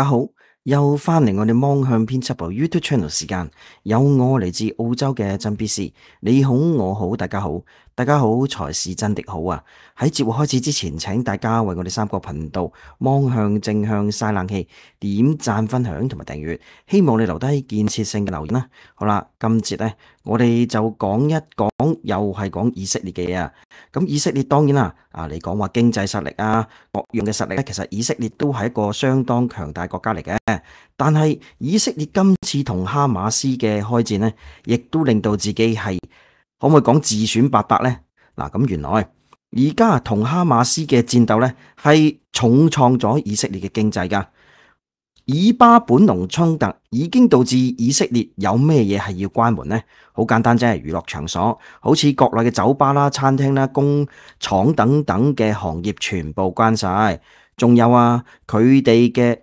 大家好，又返嚟我哋《芒向编辑部 YouTube channel 时间，有我嚟自澳洲嘅曾 B C，你好，我好，大家好。大家好，才是真的好啊！喺节目开始之前，请大家为我哋三个频道《望向正向晒冷气》点赞、分享同埋订阅。希望你留低建设性嘅留言啦。好啦，今节咧，我哋就讲一讲，又系讲以色列嘅嘢啊。咁以色列当然啦，啊你讲话经济实力啊，各样嘅实力咧，其实以色列都系一个相当强大国家嚟嘅。但系以色列今次同哈马斯嘅开战咧，亦都令到自己系。可唔可以讲自选八百呢？嗱，咁原来而家同哈马斯嘅战斗咧系重创咗以色列嘅经济噶。以巴本农冲突已经导致以色列有咩嘢系要关门咧？好简单啫，娱乐场所，好似国内嘅酒吧啦、餐厅啦、工厂等等嘅行业全部关晒。仲有啊，佢哋嘅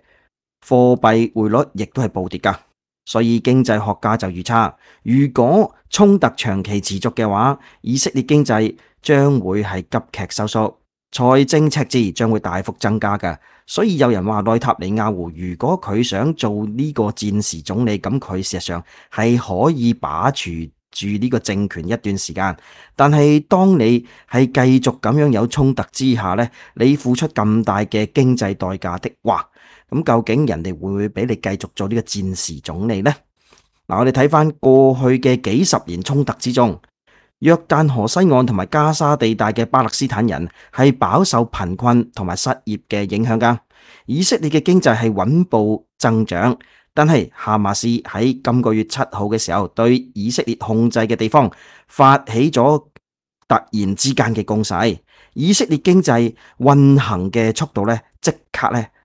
货币汇率亦都系暴跌噶。所以經濟學家就預測，如果衝突長期持續嘅話，以色列經濟將會係急劇收縮，財政赤字將會大幅增加嘅。所以有人話內塔尼亞胡如果佢想做呢個戰時總理，咁佢事實上係可以把持住呢個政權一段時間。但係當你係繼續咁樣有衝突之下咧，你付出咁大嘅經濟代價的話。咁究竟人哋會唔會俾你繼續做呢個戰時總理呢？嗱，我哋睇翻過去嘅幾十年衝突之中，約旦河西岸同埋加沙地帶嘅巴勒斯坦人係飽受貧困同埋失業嘅影響㗎。以色列嘅經濟係穩步增長，但係哈馬斯喺今個月七號嘅時候對以色列控制嘅地方發起咗突然之間嘅攻势，以色列經濟運行嘅速度咧，即刻咧。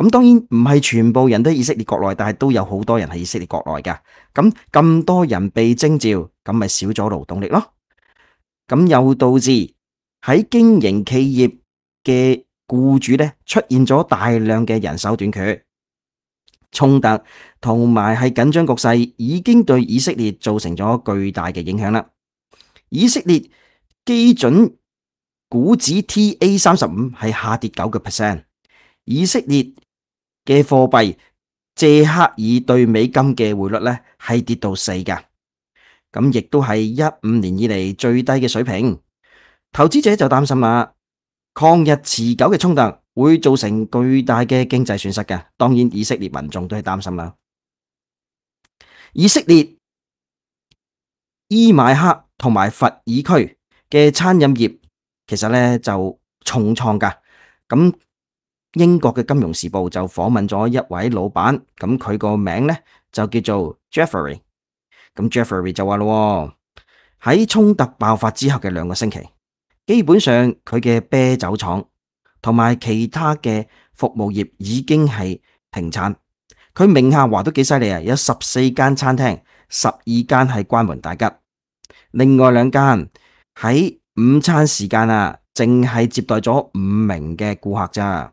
咁當然唔係全部人都喺以色列國內，但係都有好多人系以色列國內噶。咁咁多人被徵召，咁咪少咗勞動力咯。咁又導致喺經營企業嘅僱主咧出現咗大量嘅人手短缺、衝突同埋係緊張局勢，已經對以色列造成咗巨大嘅影響啦。以色列基準股指 T A 三十五係下跌九個 percent。以色列嘅貨幣借克尔對美金嘅匯率咧係跌到四噶，咁亦都係一五年以嚟最低嘅水平。投資者就擔心啦，抗日持久嘅衝突會造成巨大嘅經濟損失嘅。當然，以色列民眾都係擔心啦。以色列伊买克同埋佛爾區嘅餐飲業其實咧就重創噶，咁。英国嘅金融时报就访问咗一位老板，咁佢个名呢就叫做 Jeffery。咁 Jeffery 就话咯喎，喺冲突爆发之后嘅两个星期，基本上佢嘅啤酒厂同埋其他嘅服务业已经系停产。佢名下话都几犀利啊，有十四间餐厅，十二间系关门大吉，另外两间喺午餐时间啊，净系接待咗五名嘅顾客咋。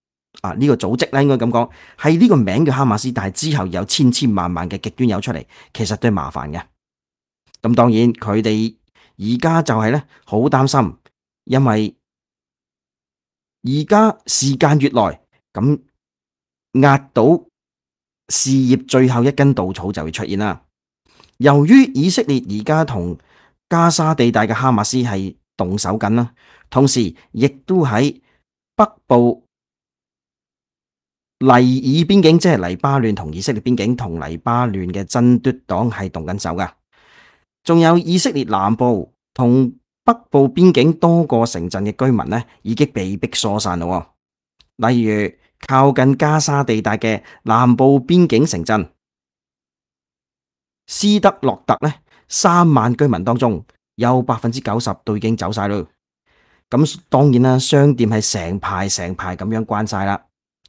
啊！呢个组织啦，应该咁讲系呢个名叫哈马斯，但系之后有千千万万嘅极端友出嚟，其实都系麻烦嘅。咁当然佢哋而家就系咧好担心，因为而家时间越耐咁压到事业最后一根稻草就会出现啦。由于以色列而家同加沙地带嘅哈马斯系动手紧啦，同时亦都喺北部。黎以边境即系黎巴嫩同以色列边境，同黎巴嫩嘅真督党系动紧手噶。仲有以色列南部同北部边境多个城镇嘅居民呢，已经被逼疏散咯。例如靠近加沙地带嘅南部边境城镇斯德洛特呢，三万居民当中有百分之九十都已经走晒咯。咁当然啦，商店系成排成排咁样关晒啦。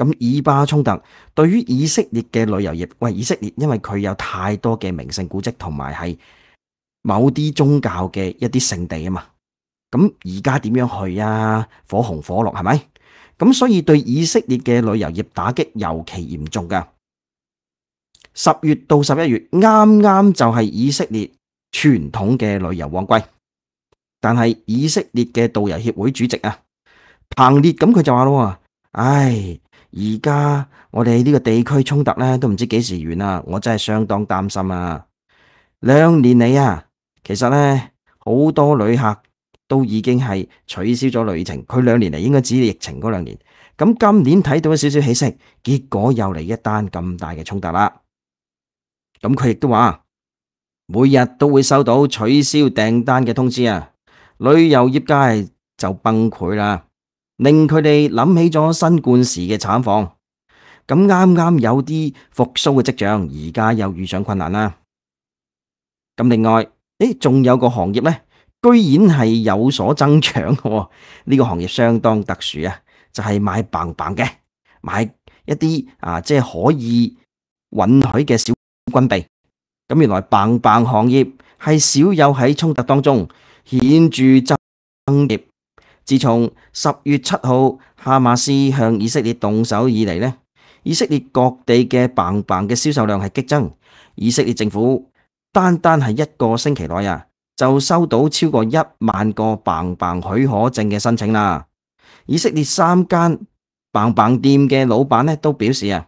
咁以巴冲突对于以色列嘅旅游业，喂，以色列因为佢有太多嘅名胜古迹同埋系某啲宗教嘅一啲圣地啊嘛，咁而家点样去啊？火红火綠系咪？咁所以对以色列嘅旅游业打击尤其严重噶。十月到十一月啱啱就系以色列传统嘅旅游旺季，但系以色列嘅导游协会主席啊，彭烈咁佢就话咯，唉。而家我哋呢个地区冲突咧都唔知几时完啦，我真系相当担心啊！两年嚟啊，其实咧好多旅客都已经系取消咗旅程，佢两年嚟应该指疫情嗰两年，咁今年睇到一少少起色，结果又嚟一单咁大嘅冲突啦！咁佢亦都话，每日都会收到取消订单嘅通知啊，旅游业界就崩溃啦。令佢哋谂起咗新冠时嘅惨况，咁啱啱有啲复苏嘅迹象，而家又遇上困难啦。咁另外，诶仲有个行业咧，居然系有所增长嘅，呢个行业相当特殊啊，就系买棒棒嘅，买一啲啊即系可以允许嘅小军备。咁原来棒棒行业系少有喺冲突当中显著增业。自从十月七号哈马斯向以色列动手以嚟呢以色列各地嘅棒棒嘅销售量系激增。以色列政府单单系一个星期内啊，就收到超过一万个棒棒许可证嘅申请啦。以色列三间棒棒店嘅老板呢都表示啊，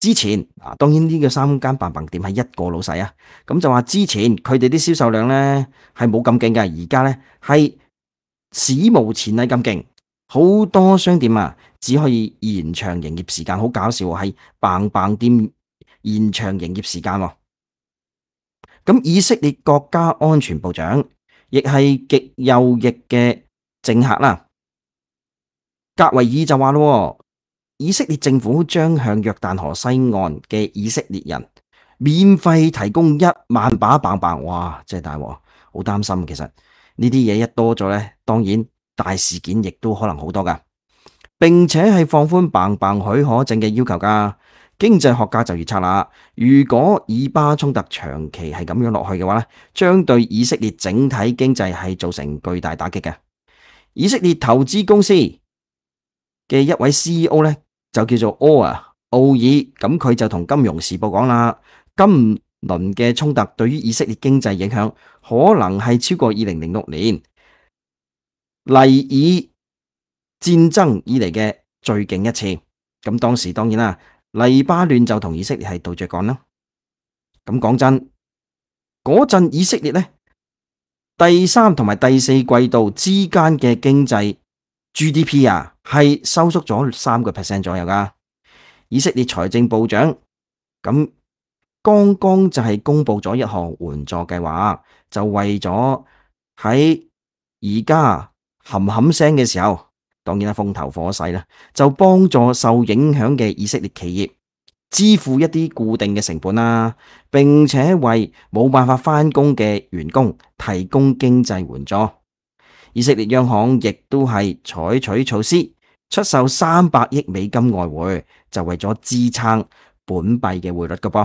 之前啊，当然呢个三间棒棒店系一个老细啊，咁就话之前佢哋啲销售量呢系冇咁劲噶，而家呢系。史無前例咁勁，好多商店啊，只可以延長營業時間。好搞笑喎，係棒棒店延長營業時間。咁以色列國家安全部長，亦係極右翼嘅政客啦，格維爾就話咯，以色列政府將向約旦河西岸嘅以色列人免費提供一萬把棒棒。哇！真係大鑊，好擔心其實。呢啲嘢一多咗咧，当然大事件亦都可能好多噶，并且系放宽棒棒许可证嘅要求噶。经济学家就预测啦，如果以巴冲突长期系咁样落去嘅话咧，将对以色列整体经济系造成巨大打击嘅。以色列投资公司嘅一位 CEO 咧就叫做奥 a 奥尔，咁佢就同《金融时报》讲啦，今。轮嘅冲突对于以色列经济影响可能系超过二零零六年黎以战争以嚟嘅最劲一次。咁当时当然啦，黎巴嫩就同以色列系对着干啦。咁讲真，嗰阵以色列咧，第三同埋第四季度之间嘅经济 GDP 啊，系收缩咗三个 percent 左右噶。以色列财政部长咁。剛剛就係公布咗一項援助計劃，就為咗喺而家冚冚聲嘅時候，當然啦風頭火勢啦，就幫助受影響嘅以色列企業支付一啲固定嘅成本啦，並且為冇辦法翻工嘅員工提供經濟援助。以色列央行亦都係採取措施，出售三百億美金外匯，就為咗支撐本幣嘅匯率嘅噃。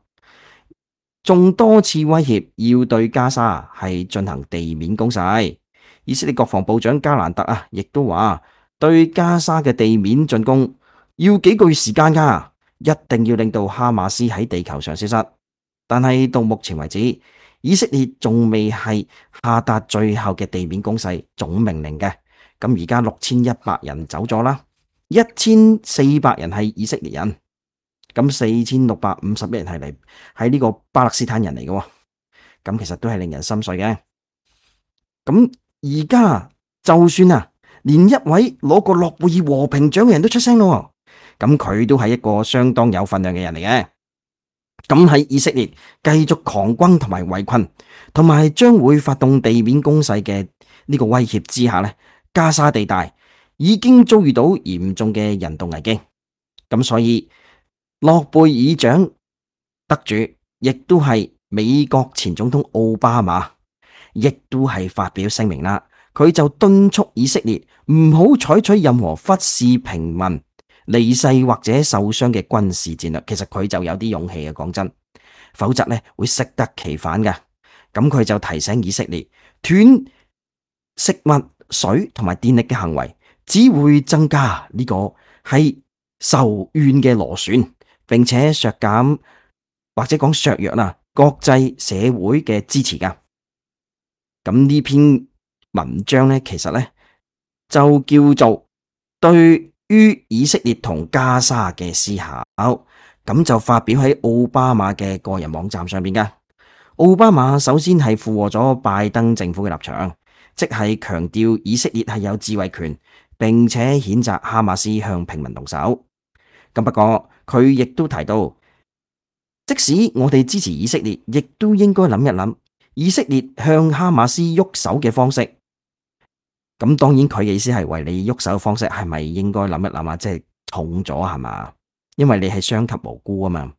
仲多次威胁要对加沙系进行地面攻势，以色列国防部长加兰特啊，亦都话对加沙嘅地面进攻要几个月时间噶，一定要令到哈马斯喺地球上消失。但系到目前为止，以色列仲未系下达最后嘅地面攻势总命令嘅。咁而家六千一百人走咗啦，一千四百人系以色列人。咁四千六百五十一人系嚟喺呢个巴勒斯坦人嚟嘅，咁其实都系令人心碎嘅。咁而家就算啊，连一位攞过诺贝尔和平奖嘅人都出声咯，咁佢都系一个相当有份量嘅人嚟嘅。咁喺以色列继续狂轰同埋围困，同埋将会发动地面攻势嘅呢个威胁之下咧，加沙地带已经遭遇到严重嘅人道危机，咁所以。诺贝尔奖得主亦都系美国前总统奥巴马，亦都系发表声明啦。佢就敦促以色列唔好采取任何忽视平民离世或者受伤嘅军事战略。其实佢就有啲勇气嘅，讲真，否则咧会适得其反嘅。咁佢就提醒以色列断食物、水同埋电力嘅行为，只会增加呢个系仇怨嘅螺旋。并且削减或者讲削弱啦，国际社会嘅支持噶。咁呢篇文章咧，其实咧就叫做对于以色列同加沙嘅思考。咁就发表喺奥巴马嘅个人网站上边噶。奥巴马首先系附和咗拜登政府嘅立场，即系强调以色列系有自卫权，并且谴责哈马斯向平民动手。咁不过。佢亦都提到，即使我哋支持以色列，亦都应该谂一谂以色列向哈马斯喐手嘅方式。咁当然，佢嘅意思系为你喐手嘅方式系咪应该谂一谂啊？即系重咗系嘛？因为你系伤及无辜啊嘛。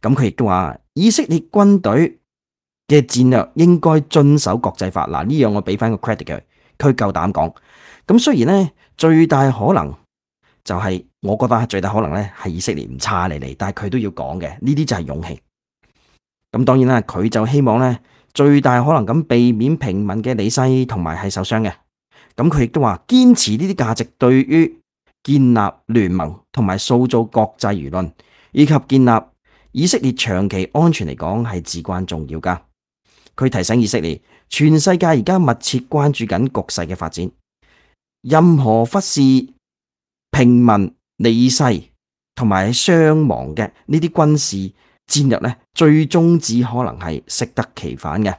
咁佢亦都话，以色列军队嘅战略应该遵守国际法。嗱呢样我俾翻个 credit 佢，佢够胆讲。咁虽然咧，最大可能。就系我觉得最大可能咧，系以色列唔差你哋，但系佢都要讲嘅呢啲就系勇气。咁当然啦，佢就希望咧最大可能咁避免平民嘅西同埋系受伤嘅。咁佢亦都话坚持呢啲价值，对于建立联盟同埋塑造国际舆论以及建立以色列长期安全嚟讲系至关重要噶。佢提醒以色列，全世界而家密切关注紧局势嘅发展，任何忽视。平民、西同埋伤亡嘅呢啲军事战略咧，最终只可能系适得其反嘅。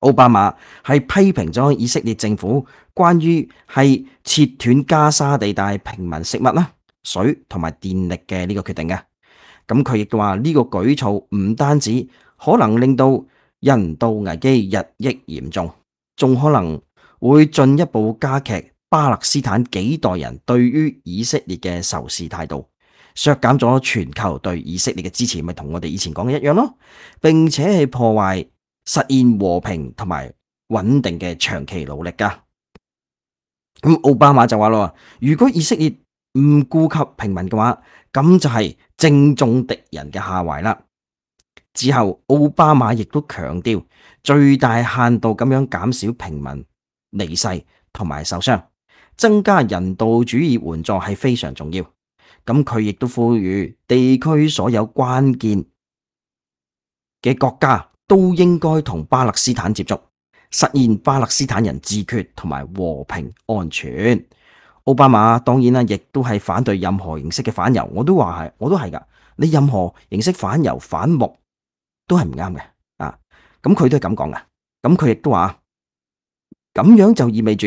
奥巴马系批评咗以色列政府关于系切断加沙地带平民食物啦、水同埋电力嘅呢个决定嘅。咁佢亦话呢个举措唔单止可能令到人道危机日益严重，仲可能会进一步加剧。巴勒斯坦几代人对于以色列嘅仇视态度，削减咗全球对以色列嘅支持，咪同我哋以前讲嘅一样咯，并且系破坏实现和平同埋稳定嘅长期努力噶。咁奥巴马就话咯，如果以色列唔顾及平民嘅话，咁就系正中敌人嘅下怀啦。之后奥巴马亦都强调，最大限度咁样减少平民离世同埋受伤。增加人道主义援助系非常重要，咁佢亦都呼吁地区所有关键嘅国家都应该同巴勒斯坦接触，实现巴勒斯坦人自决同埋和平安全。奥巴马当然啦，亦都系反对任何形式嘅反犹，我都话系，我都系噶，你任何形式反犹反目都系唔啱嘅啊！咁佢都系咁讲噶，咁佢亦都话咁样就意味住。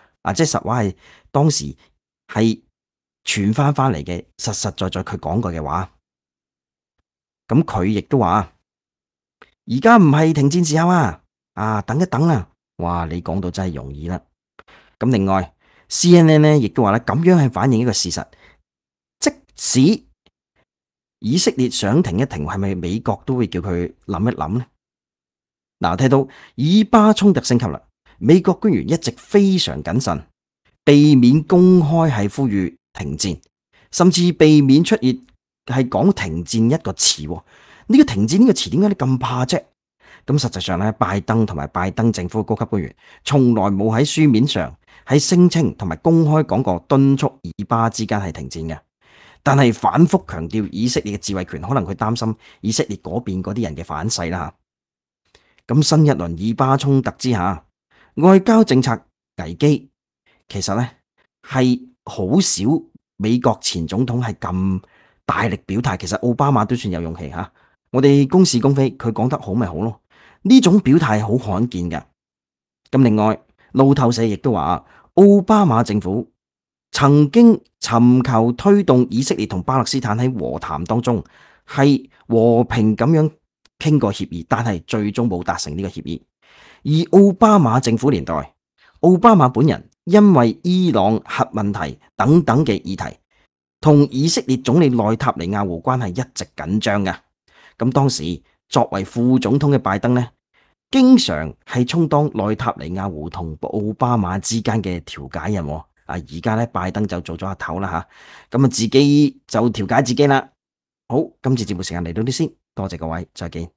啊，即系实话系当时系传翻翻嚟嘅，实实在在佢讲过嘅话。咁佢亦都话而家唔系停战时候啊，啊等一等啊！哇，你讲到真系容易啦。咁另外，C N N 呢亦都话咧，咁样去反映一个事实，即使以色列想停一停，系咪美国都会叫佢谂一谂呢？嗱，睇到以巴冲突升级啦。美国官员一直非常谨慎，避免公开系呼吁停战，甚至避免出现系讲停战一个词。呢个停战呢个词点解你咁怕啫？咁实际上咧，拜登同埋拜登政府高级官员，从来冇喺书面上喺声称同埋公开讲过敦促以巴之间系停战嘅。但系反复强调以色列嘅自卫权，可能佢担心以色列嗰边嗰啲人嘅反噬啦。吓，咁新一轮以巴冲突之下。外交政策危機其實咧係好少美國前總統係咁大力表態，其實奧巴馬都算有勇氣吓，我哋公事公非，佢講得好咪好咯。呢種表態好罕見嘅。咁另外路透社亦都話，奧巴馬政府曾經尋求推動以色列同巴勒斯坦喺和談當中係和平咁樣傾过協議，但係最終冇達成呢個協議。而奥巴马政府年代，奥巴马本人因为伊朗核问题等等嘅议题，同以色列总理内塔尼亚胡关系一直紧张噶。咁当时作为副总统嘅拜登呢，经常系充当内塔尼亚胡同奥巴马之间嘅调解人。啊，而家呢，拜登就做咗阿头啦吓，咁啊自己就调解自己啦。好，今次节目时间嚟到呢先，多谢各位，再见。